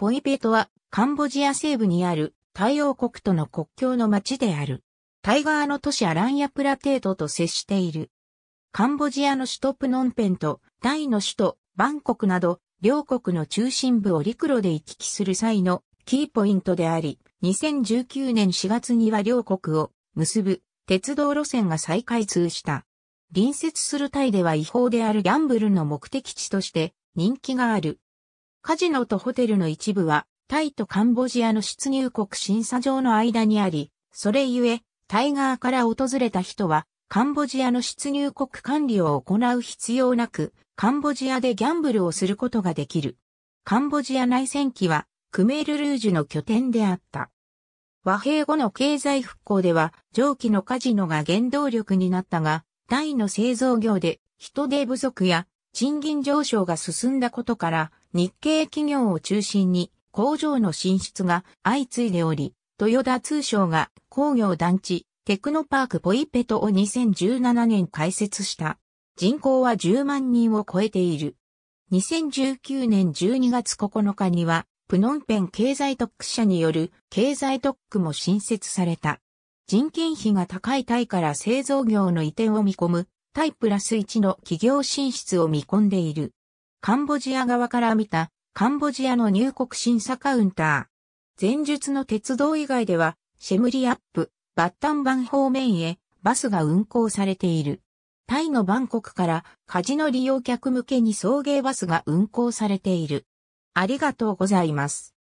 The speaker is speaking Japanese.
ポイペトはカンボジア西部にある太陽国との国境の町である。タイガーの都市アランヤプラテートと接している。カンボジアの首都プノンペンとタイの首都バンコクなど両国の中心部を陸路で行き来する際のキーポイントであり、2019年4月には両国を結ぶ鉄道路線が再開通した。隣接するタイでは違法であるギャンブルの目的地として人気がある。カジノとホテルの一部は、タイとカンボジアの出入国審査場の間にあり、それゆえ、タイ側から訪れた人は、カンボジアの出入国管理を行う必要なく、カンボジアでギャンブルをすることができる。カンボジア内戦期は、クメールルージュの拠点であった。和平後の経済復興では、上記のカジノが原動力になったが、タイの製造業で人手不足や賃金上昇が進んだことから日系企業を中心に工場の進出が相次いでおり、豊田通商が工業団地テクノパークポイペトを2017年開設した。人口は10万人を超えている。2019年12月9日には、プノンペン経済特区社による経済特区も新設された。人件費が高いタイから製造業の移転を見込むタイプラス1の企業進出を見込んでいる。カンボジア側から見たカンボジアの入国審査カウンター。前述の鉄道以外では、シェムリアップ、バッタンバン方面へバスが運行されている。タイのバンコクからカジノ利用客向けに送迎バスが運行されている。ありがとうございます。